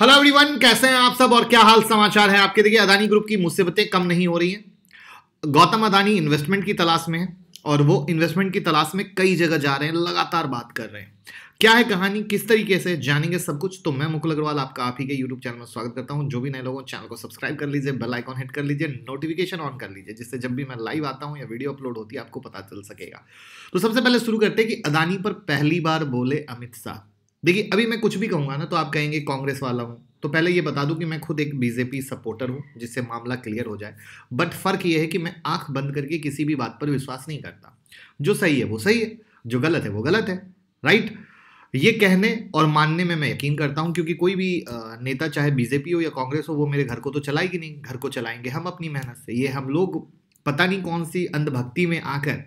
hello everyone कैसे हैं आप सब और क्या हाल समाचार है आपके देखिए अदानी ग्रुप की मुसीबतें कम नहीं हो रही हैं गौतम अदानी इन्वेस्टमेंट की तलाश में है और वो इन्वेस्टमेंट की तलाश में कई जगह जा रहे हैं लगातार बात कर रहे हैं क्या है कहानी किस तरीके से जानेंगे सब कुछ तो मैं मुकुल अग्रवाल आपका आप ही के यूट्यूब चैनल में स्वागत करता हूँ जो भी नए लोगों चैनल को सब्सक्राइब कर लीजिए बेल आइकॉन हिट कर लीजिए नोटिफिकेशन ऑन कर लीजिए जिससे जब भी मैं लाइव आता हूँ या वीडियो अपलोड होती है आपको पता चल सकेगा तो सबसे पहले शुरू करते हैं कि अदानी पर पहली बार बोले अमित शाह देखिए अभी मैं कुछ भी कहूँगा ना तो आप कहेंगे कांग्रेस वाला हूँ तो पहले ये बता दूं कि मैं खुद एक बीजेपी सपोर्टर हूं जिससे मामला क्लियर हो जाए बट फर्क ये है कि मैं आंख बंद करके किसी भी बात पर विश्वास नहीं करता जो सही है वो सही है जो गलत है वो गलत है राइट ये कहने और मानने में मैं यकीन करता हूं क्योंकि कोई भी नेता चाहे बीजेपी हो या कांग्रेस हो वो मेरे घर को तो चलाएगी नहीं घर को चलाएंगे हम अपनी मेहनत से ये हम लोग पता नहीं कौन सी अंधभक्ति में आकर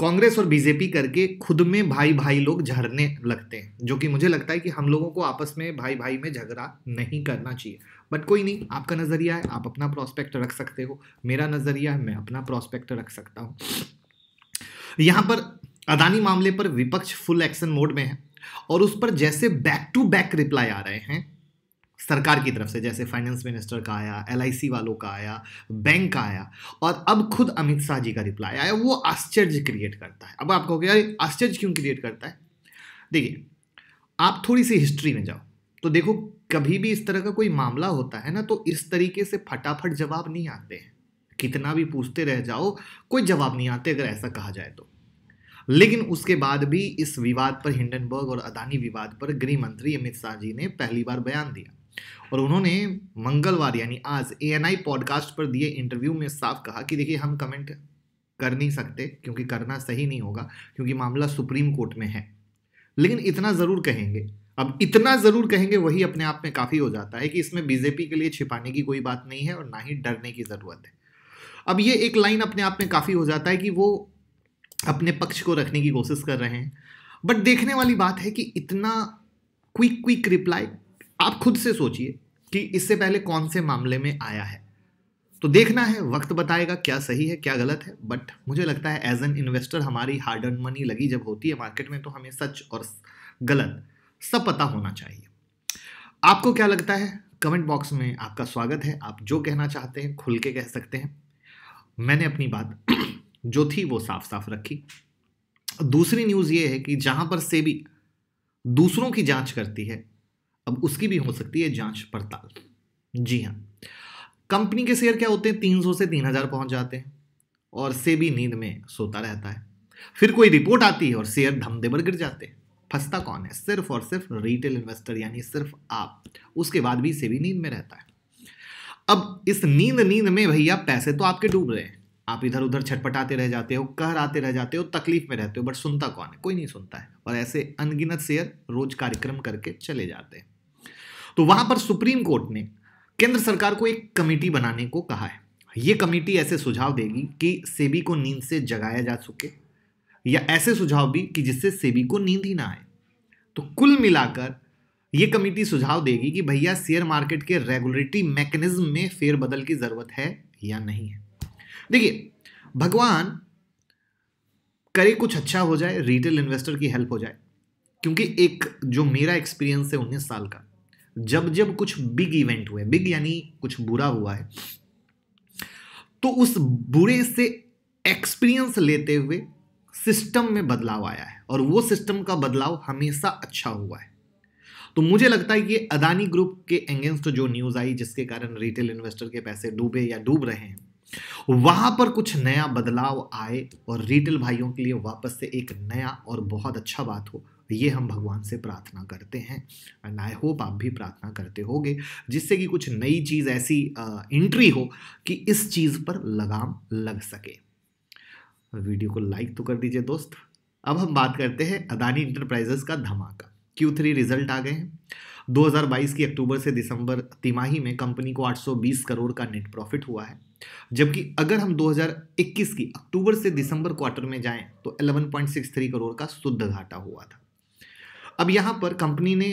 कांग्रेस और बीजेपी करके खुद में भाई भाई लोग झड़ने लगते हैं जो कि मुझे लगता है कि हम लोगों को आपस में भाई भाई में झगड़ा नहीं करना चाहिए बट कोई नहीं आपका नज़रिया है आप अपना प्रोस्पेक्ट रख सकते हो मेरा नज़रिया है मैं अपना प्रॉस्पेक्ट रख सकता हूँ यहाँ पर अदानी मामले पर विपक्ष फुल एक्शन मोड में है और उस पर जैसे बैक टू बैक रिप्लाई आ रहे हैं सरकार की तरफ से जैसे फाइनेंस मिनिस्टर का आया एल वालों का आया बैंक का आया और अब खुद अमित शाह जी का रिप्लाई आया वो आश्चर्य क्रिएट करता है अब आप कहोगे यार आश्चर्य क्यों क्रिएट करता है देखिए आप थोड़ी सी हिस्ट्री में जाओ तो देखो कभी भी इस तरह का कोई मामला होता है ना तो इस तरीके से फटाफट जवाब नहीं आते हैं कितना भी पूछते रह जाओ कोई जवाब नहीं आते अगर ऐसा कहा जाए तो लेकिन उसके बाद भी इस विवाद पर हिंडनबर्ग और अदानी विवाद पर गृह मंत्री अमित शाह जी ने पहली बार बयान दिया और उन्होंने मंगलवार यानी आज ए पॉडकास्ट पर दिए इंटरव्यू में साफ कहा कि देखिए हम कमेंट कर नहीं सकते क्योंकि करना सही नहीं होगा क्योंकि मामला सुप्रीम कोर्ट में है लेकिन इतना ज़रूर कहेंगे अब इतना ज़रूर कहेंगे वही अपने आप में काफ़ी हो जाता है कि इसमें बीजेपी के लिए छिपाने की कोई बात नहीं है और ना ही डरने की ज़रूरत है अब ये एक लाइन अपने आप में काफ़ी हो जाता है कि वो अपने पक्ष को रखने की कोशिश कर रहे हैं बट देखने वाली बात है कि इतना क्विक क्विक रिप्लाई आप खुद से सोचिए कि इससे पहले कौन से मामले में आया है तो देखना है वक्त बताएगा क्या सही है क्या गलत है बट मुझे लगता है एज एन इन्वेस्टर हमारी हार्ड एंड मनी लगी जब होती है मार्केट में तो हमें सच और गलत सब पता होना चाहिए आपको क्या लगता है कमेंट बॉक्स में आपका स्वागत है आप जो कहना चाहते हैं खुल के कह सकते हैं मैंने अपनी बात जो थी वो साफ साफ रखी दूसरी न्यूज़ ये है कि जहाँ पर सेबी दूसरों की जांच करती है अब उसकी भी हो सकती है जांच पड़ताल जी हाँ कंपनी के शेयर क्या होते हैं तीन सौ से तीन हजार पहुंच जाते हैं और से भी नींद में सोता रहता है फिर कोई रिपोर्ट आती है और शेयर धमधे पर गिर जाते हैं फंसता कौन है सिर्फ और सिर्फ रिटेल इन्वेस्टर यानी सिर्फ आप उसके बाद भी से भी नींद में रहता है अब इस नींद नींद में भैया पैसे तो आपके डूब रहे हैं आप इधर उधर छटपटाते रह जाते हो आते रह जाते हो तकलीफ में रहते हो बट सुनता कौन है कोई नहीं सुनता है और ऐसे अनगिनत शेयर रोज कार्यक्रम करके चले जाते हैं तो वहां पर सुप्रीम कोर्ट ने केंद्र सरकार को एक कमेटी बनाने को कहा है ये कमेटी ऐसे सुझाव देगी कि सेबी को नींद से जगाया जा सके या ऐसे सुझाव भी कि जिससे सेबी को नींद ही ना आए तो कुल मिलाकर ये कमेटी सुझाव देगी कि भैया शेयर मार्केट के रेगुलेटरी मैकेनिज्म में फेरबदल की ज़रूरत है या नहीं है देखिए भगवान करे कुछ अच्छा हो जाए रिटेल इन्वेस्टर की हेल्प हो जाए क्योंकि एक जो मेरा एक्सपीरियंस है उन्नीस साल का जब जब कुछ बिग इवेंट हुए बिग यानी कुछ बुरा हुआ है तो उस बुरे से एक्सपीरियंस लेते हुए सिस्टम में बदलाव आया है और वो सिस्टम का बदलाव हमेशा अच्छा हुआ है तो मुझे लगता है कि अदानी ग्रुप के अगेंस्ट जो न्यूज़ आई जिसके कारण रिटेल इन्वेस्टर के पैसे डूबे या डूब रहे हैं वहां पर कुछ नया बदलाव आए और रिटेल भाइयों के लिए वापस से एक नया और बहुत अच्छा बात हो तो ये हम भगवान से प्रार्थना करते हैं एंड आई होप आप भी प्रार्थना करते होगे जिससे कि कुछ नई चीज़ ऐसी एंट्री हो कि इस चीज़ पर लगाम लग सके वीडियो को लाइक तो कर दीजिए दोस्त अब हम बात करते हैं अदानी इंटरप्राइजेस का धमाका क्यू थ्री रिजल्ट आ गए हैं 2022 की अक्टूबर से दिसंबर तिमाही में कंपनी को 820 करोड़ का नेट प्रॉफिट हुआ है जबकि अगर हम 2021 की अक्टूबर से दिसंबर क्वार्टर में जाएं तो 11.63 करोड़ का शुद्ध घाटा हुआ था अब यहाँ पर कंपनी ने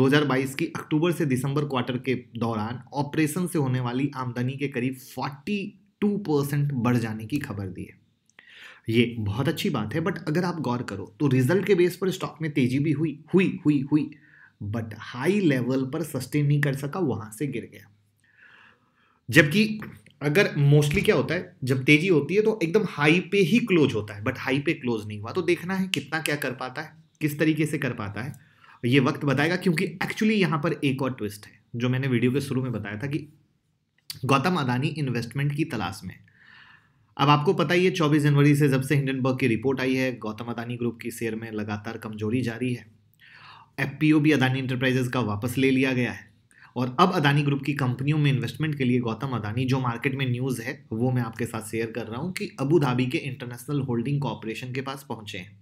2022 की अक्टूबर से दिसंबर क्वार्टर के दौरान ऑपरेशन से होने वाली आमदनी के करीब 42 परसेंट बढ़ जाने की खबर दी है ये बहुत अच्छी बात है बट अगर आप गौर करो तो रिजल्ट के बेस पर स्टॉक में तेजी भी हुई हुई हुई हुई बट हाई लेवल पर सस्टेन नहीं कर सका वहां से गिर गया जबकि अगर मोस्टली क्या होता है जब तेजी होती है तो एकदम हाई पे ही क्लोज होता है बट हाई पे क्लोज नहीं हुआ तो देखना है कितना क्या कर पाता है किस तरीके से कर पाता है ये वक्त बताएगा क्योंकि एक्चुअली यहाँ पर एक और ट्विस्ट है जो मैंने वीडियो के शुरू में बताया था कि गौतम अदानी इन्वेस्टमेंट की तलाश में अब आपको पता ही है चौबीस जनवरी से जब से हिंडनबर्ग की रिपोर्ट आई है गौतम अदानी ग्रुप की शेयर में लगातार कमजोरी जारी है एफ भी अदानी इंटरप्राइजेज का वापस ले लिया गया है और अब अदानी ग्रुप की कंपनियों में इन्वेस्टमेंट के लिए गौतम अदानी जो मार्केट में न्यूज़ है वो मैं आपके साथ शेयर कर रहा हूँ कि अबू धाबी के इंटरनेशनल होल्डिंग कॉरपोरेशन के पास पहुँचे हैं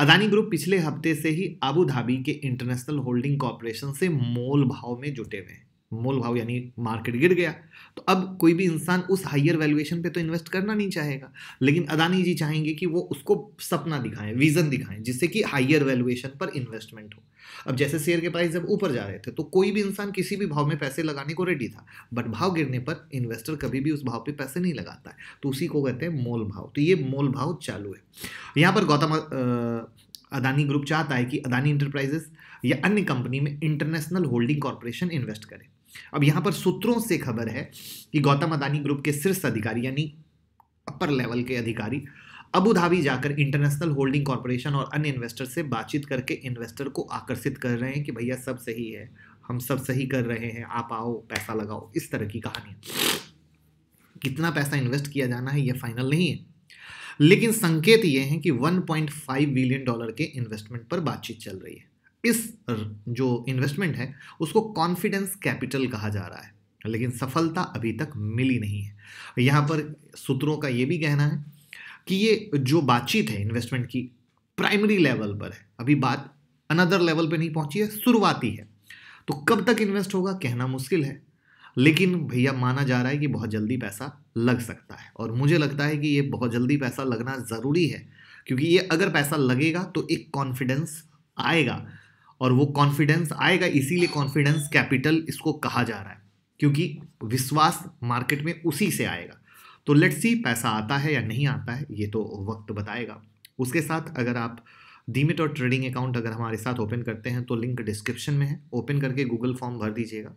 अदानी ग्रुप पिछले हफ्ते से ही अबू धाबी के इंटरनेशनल होल्डिंग कॉरपोरेशन से मोल भाव में जुटे हुए हैं मोल भाव यानी मार्केट गिर गया तो अब कोई भी इंसान उस हाइयर वैल्यूएशन पे तो इन्वेस्ट करना नहीं चाहेगा लेकिन अदानी जी चाहेंगे कि वो उसको सपना दिखाएं विजन दिखाएं जिससे कि हाइयर वैल्यूएशन पर इन्वेस्टमेंट हो अब जैसे शेयर के प्राइस जब ऊपर जा रहे थे तो कोई भी इंसान किसी भी भाव में पैसे लगाने को रेडी था बट भाव गिरने पर इन्वेस्टर कभी भी उस भाव पर पैसे नहीं लगाता है तो उसी को कहते हैं मोल भाव तो ये मोल भाव चालू है यहाँ पर गौतम अदानी ग्रुप चाहता है कि अदानी इंटरप्राइजेस या अन्य कंपनी में इंटरनेशनल होल्डिंग कॉरपोरेशन इन्वेस्ट करें अब यहां पर सूत्रों से खबर है कि गौतम अदानी ग्रुप के शीर्ष अधिकारी यानी अपर लेवल के अधिकारी अबू धाबी जाकर इंटरनेशनल होल्डिंग कॉरपोरेशन और अन्य इन्वेस्टर से बातचीत करके इन्वेस्टर को आकर्षित कर रहे हैं कि भैया सब सही है हम सब सही कर रहे हैं आप आओ पैसा लगाओ इस तरह की कहानी कितना पैसा इन्वेस्ट किया जाना है यह फाइनल नहीं है लेकिन संकेत यह है कि 1.5 बिलियन डॉलर के इन्वेस्टमेंट पर बातचीत चल रही है इस जो इन्वेस्टमेंट है उसको कॉन्फिडेंस कैपिटल कहा जा रहा है लेकिन सफलता अभी तक मिली नहीं है यहाँ पर सूत्रों का ये भी कहना है कि ये जो बातचीत है इन्वेस्टमेंट की प्राइमरी लेवल पर है अभी बात अनदर लेवल पे नहीं पहुंची है शुरुआती है तो कब तक इन्वेस्ट होगा कहना मुश्किल है लेकिन भैया माना जा रहा है कि बहुत जल्दी पैसा लग सकता है और मुझे लगता है कि ये बहुत जल्दी पैसा लगना ज़रूरी है क्योंकि ये अगर पैसा लगेगा तो एक कॉन्फिडेंस आएगा और वो कॉन्फिडेंस आएगा इसीलिए कॉन्फिडेंस कैपिटल इसको कहा जा रहा है क्योंकि विश्वास मार्केट में उसी से आएगा तो लेट्स सी पैसा आता है या नहीं आता है ये तो वक्त बताएगा उसके साथ अगर आप डीमिट और ट्रेडिंग अकाउंट अगर हमारे साथ ओपन करते हैं तो लिंक डिस्क्रिप्शन में है ओपन करके गूगल फॉर्म भर दीजिएगा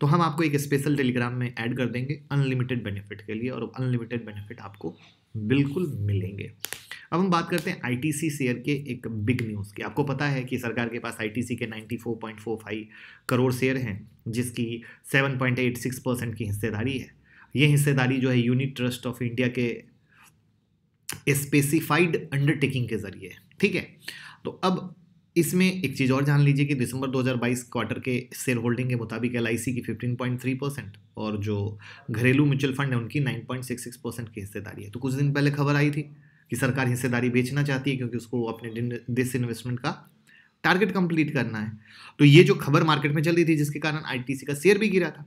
तो हम आपको एक स्पेशल टेलीग्राम में ऐड कर देंगे अनलिमिटेड बेनिफिट के लिए और अनलिमिटेड बेनिफिट आपको बिल्कुल मिलेंगे अब हम बात करते हैं आईटीसी शेयर के एक बिग न्यूज़ की आपको पता है कि सरकार के पास आईटीसी के 94.45 करोड़ शेयर हैं जिसकी 7.86 परसेंट की हिस्सेदारी है ये हिस्सेदारी जो है यूनिट ट्रस्ट ऑफ इंडिया के स्पेसिफाइड अंडरटेकिंग के जरिए है ठीक है तो अब इसमें एक चीज़ और जान लीजिए कि दिसंबर 2022 क्वार्टर के शेयर होल्डिंग के मुताबिक एल की 15.3 परसेंट और जो घरेलू म्यूचुअल फंड है उनकी 9.66 परसेंट की हिस्सेदारी है तो कुछ दिन पहले खबर आई थी कि सरकार हिस्सेदारी बेचना चाहती है क्योंकि उसको अपने दिस इन्वेस्टमेंट का टारगेट कंप्लीट करना है तो ये जो खबर मार्केट में चल रही थी जिसके कारण आईटीसी का शेयर भी गिरा था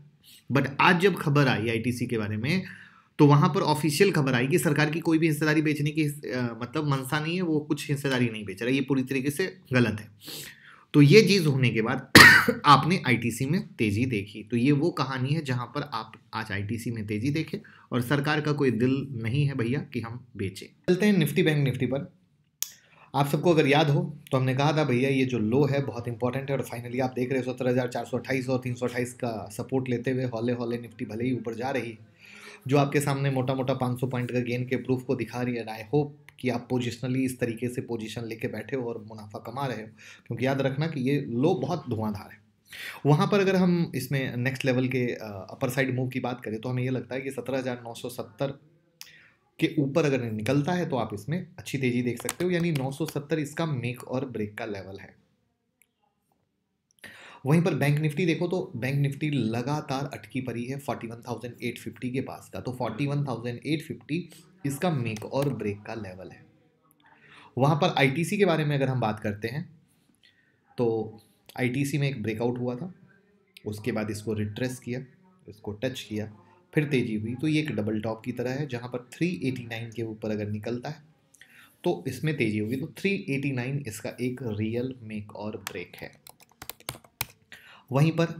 बट आज जब खबर आई आईटीसी के बारे में तो वहां पर ऑफिशियल खबर आई कि सरकार की कोई भी हिस्सेदारी बेचने की मतलब मनसा नहीं है वो कुछ हिस्सेदारी नहीं बेच रहा ये पूरी तरीके से गलत है तो ये चीज़ होने के बाद आपने आईटीसी में तेज़ी देखी तो ये वो कहानी है जहाँ पर आप आज आईटीसी में तेज़ी देखें और सरकार का कोई दिल नहीं है भैया कि हम बेचें चलते हैं निफ्टी बैंक निफ्टी पर आप सबको अगर याद हो तो हमने कहा था भैया ये जो लो है बहुत इंपॉर्टेंट है और फाइनली आप देख रहे हो सत्रह हज़ार चार सौ अट्ठाईस और तीन सौ अट्ठाईस का सपोर्ट लेते हुए हौले हौले निफ्टी भले ही ऊपर जा रही है जो आपके सामने मोटा मोटा पाँच सौ पॉइंट का गेन के प्रूफ को दिखा रही है आई होप कि आप पोजिशनली इस तरीके से पोजिशन लेके बैठे हो और मुनाफा कमा रहे हो क्योंकि याद रखना कि ये लो बहुत धुआंधार है वहाँ पर अगर हम इसमें नेक्स्ट लेवल के अपर साइड मूव की बात करें तो हमें यह लगता है कि सत्रह हज़ार नौ सौ सत्तर के ऊपर अगर निकलता है तो आप इसमें अच्छी तेज़ी देख सकते हो यानी 970 इसका मेक और ब्रेक का लेवल है वहीं पर बैंक निफ्टी देखो तो बैंक निफ्टी लगातार अटकी पड़ी है 41,850 के पास का तो 41,850 इसका मेक और ब्रेक का लेवल है वहाँ पर आईटीसी के बारे में अगर हम बात करते हैं तो आईटीसी में एक ब्रेकआउट हुआ था उसके बाद इसको रिट्रेस किया इसको टच किया फिर तेज़ी हुई तो ये एक डबल टॉप की तरह है जहाँ पर 389 के ऊपर अगर निकलता है तो इसमें तेज़ी होगी तो 389 इसका एक रियल मेक और ब्रेक है वहीं पर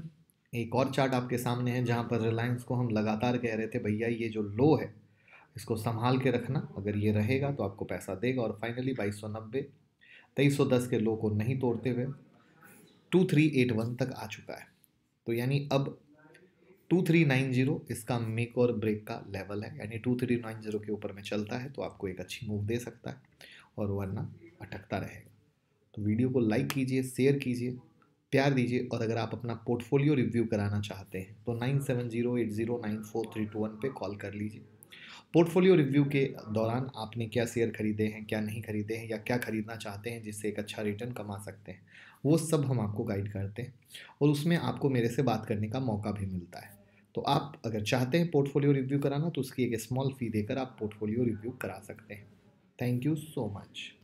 एक और चार्ट आपके सामने है जहाँ पर रिलायंस को हम लगातार कह रहे थे भैया ये जो लो है इसको संभाल के रखना अगर ये रहेगा तो आपको पैसा देगा और फाइनली बाईस सौ नब्बे तेईस सौ दस के लो को नहीं तोड़ते हुए टू थ्री एट वन तक आ चुका है तो यानी अब टू थ्री नाइन जीरो इसका मेक और ब्रेक का लेवल है यानी टू थ्री नाइन जीरो के ऊपर में चलता है तो आपको एक अच्छी मूव दे सकता है और वरना अटकता रहेगा तो वीडियो को लाइक कीजिए शेयर कीजिए प्यार दीजिए और अगर आप अपना पोर्टफोलियो रिव्यू कराना चाहते हैं तो nine seven zero eight zero nine four three two one पर कॉल कर लीजिए पोर्टफोलियो रिव्यू के दौरान आपने क्या शेयर खरीदे हैं क्या नहीं खरीदे हैं या क्या खरीदना चाहते हैं जिससे एक अच्छा रिटर्न कमा सकते हैं वो सब हम आपको गाइड करते हैं और उसमें आपको मेरे से बात करने का मौका भी मिलता है तो आप अगर चाहते हैं पोर्टफोलियो रिव्यू कराना तो उसकी एक स्मॉल फ़ी देकर आप पोर्टफोलियो रिव्यू करा सकते हैं थैंक यू सो मच